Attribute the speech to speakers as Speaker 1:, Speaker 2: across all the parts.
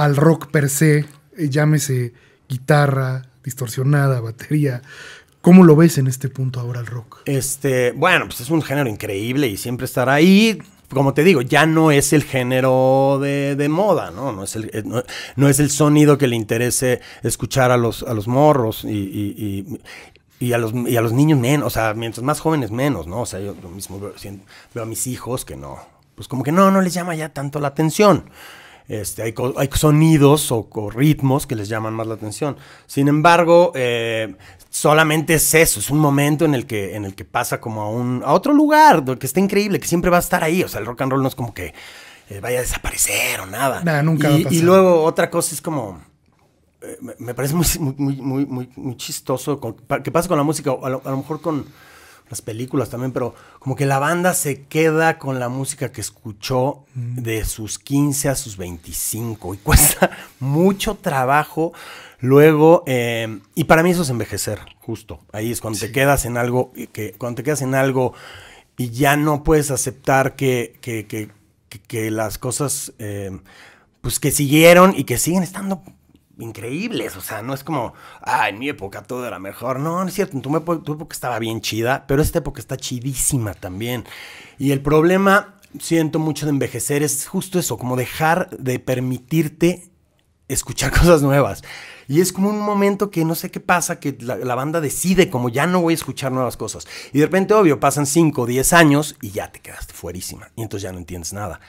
Speaker 1: al rock per se, eh, llámese guitarra, distorsionada, batería. ¿Cómo lo ves en este punto ahora el rock?
Speaker 2: Este, bueno, pues es un género increíble y siempre estará ahí. Como te digo, ya no es el género de, moda, ¿no? No es, el, eh, no, es, el, sonido que le interese escuchar a los, a los morros y, a los, a los niños menos. O sea, mientras más jóvenes menos, ¿no? O sea, yo lo mismo veo, veo a mis hijos que no. Pues como que no, no les llama ya tanto la atención. Este, hay, sonidos o, ritmos que les llaman más la atención. Sin embargo, eh, solamente es eso, es un momento en el que, en el que pasa como a, un, a otro lugar, que está increíble, que siempre va a estar ahí. O sea, el rock and roll no es como que eh, vaya a desaparecer o nada. Nada, nunca. Y, va a y luego otra cosa es como... Eh, me parece muy, muy, muy, muy, muy chistoso ¿Qué pasa con la música, a lo mejor con las películas también, pero como que la banda se queda con la música que escuchó mm. de sus 15 a sus 25 y cuesta mucho trabajo luego, eh, y para mí eso es envejecer, justo, ahí es cuando te quedas en algo, eh, que, cuando te quedas en algo y ya no puedes aceptar que, que, que, las cosas, eh, pues que siguieron y que siguen estando increíbles. O sea, no es como, ah, en mi época todo era mejor. No, no es cierto. En tu, época estaba bien chida, pero esta época está chidísima también. Y el problema, siento mucho de envejecer, es justo eso, como dejar de permitirte escuchar cosas nuevas. Y es como un momento que no sé qué pasa, que la, banda decide como ya no voy a escuchar nuevas cosas. Y de repente, obvio, pasan 5 o 10 años y ya te quedaste fuerísima. Y entonces ya no entiendes nada.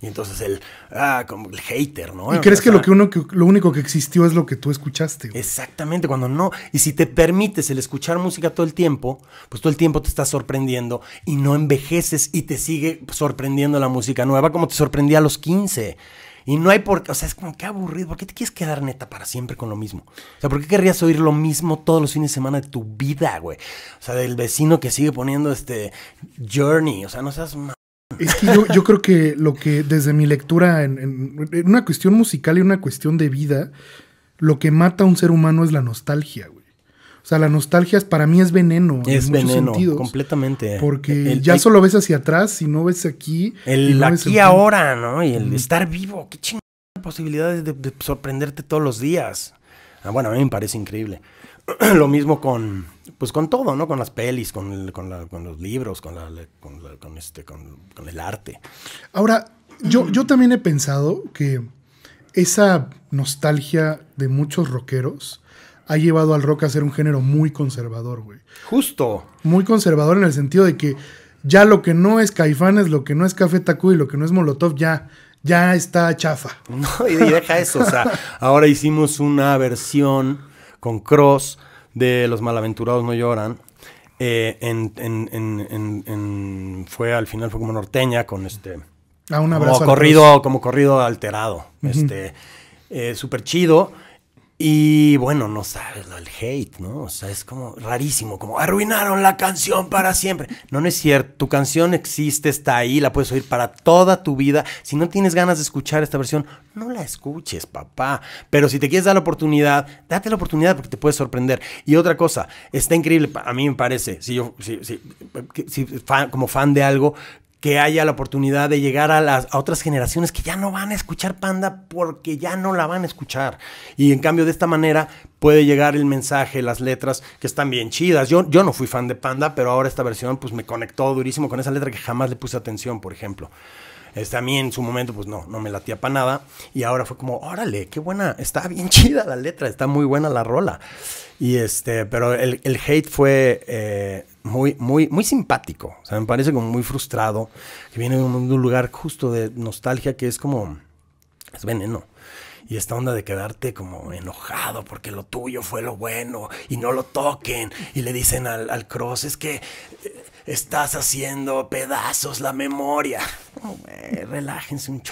Speaker 2: Y entonces el, ah, como el hater, ¿no? Y crees que, lo, que,
Speaker 1: uno, lo único que existió es lo que tú escuchaste.
Speaker 2: Exactamente, cuando no. Y si te permites el escuchar música todo el tiempo, pues todo el tiempo te estás sorprendiendo y no envejeces y te sigue sorprendiendo la música nueva como te sorprendía a los 15. Y no hay por qué, o sea, es como que aburrido. ¿Por qué te quieres quedar neta para siempre con lo mismo? O sea, ¿por qué querrías oír lo mismo todos los fines de semana de tu vida, güey? O sea, del vecino que sigue poniendo este Journey. O sea, no seas
Speaker 1: es que yo, creo que lo que desde mi lectura, en, una cuestión musical y una cuestión de vida, lo que mata a un ser humano es la nostalgia, güey. O sea, la nostalgia para mí es veneno. Es en veneno, muchos sentidos,
Speaker 2: completamente. Porque ya solo
Speaker 1: ves hacia atrás, y no ves aquí.
Speaker 2: El aquí ahora, ¿no? Y el estar vivo, qué chingada posibilidades de, de sorprenderte todos los días. Ah, bueno, a mí me parece increíble. lo mismo con pues con todo, ¿no? Con las pelis, con, los libros, con, con, este, con, el arte.
Speaker 1: Ahora, yo, yo también he pensado que esa nostalgia de muchos rockeros ha llevado al rock a ser un género muy conservador, güey. Justo. Muy conservador en el sentido de que ya lo que no es Caifanes, lo que no es Café Tacu y lo que no es Molotov, ya ya está chafa. y deja eso. o sea,
Speaker 2: ahora hicimos una versión con Cross de Los Malaventurados No Lloran. Eh, fue al final fue como norteña con este ah, como corrido como corrido alterado este eh, chido y bueno, no sabes el hate, ¿no? O sea, es como rarísimo, como arruinaron la canción para siempre. No, no es cierto. Tu canción existe, está ahí, la puedes oír para toda tu vida. Si no tienes ganas de escuchar esta versión, no la escuches, papá. Pero si te quieres dar la oportunidad, date la oportunidad porque te puedes sorprender. Y otra cosa, está increíble, a mí me parece, si yo, si, como fan de algo, que haya la oportunidad de llegar a, las, otras generaciones que ya no van a escuchar Panda porque ya no la van a escuchar. Y en cambio de esta manera puede llegar el mensaje, las letras que están bien chidas. Yo, yo no fui fan de Panda, pero ahora esta versión pues me conectó durísimo con esa letra que jamás le puse atención, por ejemplo. Este, a mí en su momento, pues no, no me latía para nada. Y ahora fue como, órale, qué buena, está bien chida la letra, está muy buena la rola. Y este, pero el, hate fue eh, muy, muy, muy simpático. O sea, me parece como muy frustrado. Que viene de un, lugar justo de nostalgia que es como. Es veneno. Y esta onda de quedarte como enojado porque lo tuyo fue lo bueno y no lo toquen. Y le dicen al, Cross, es que eh, estás haciendo pedazos la memoria. relájense un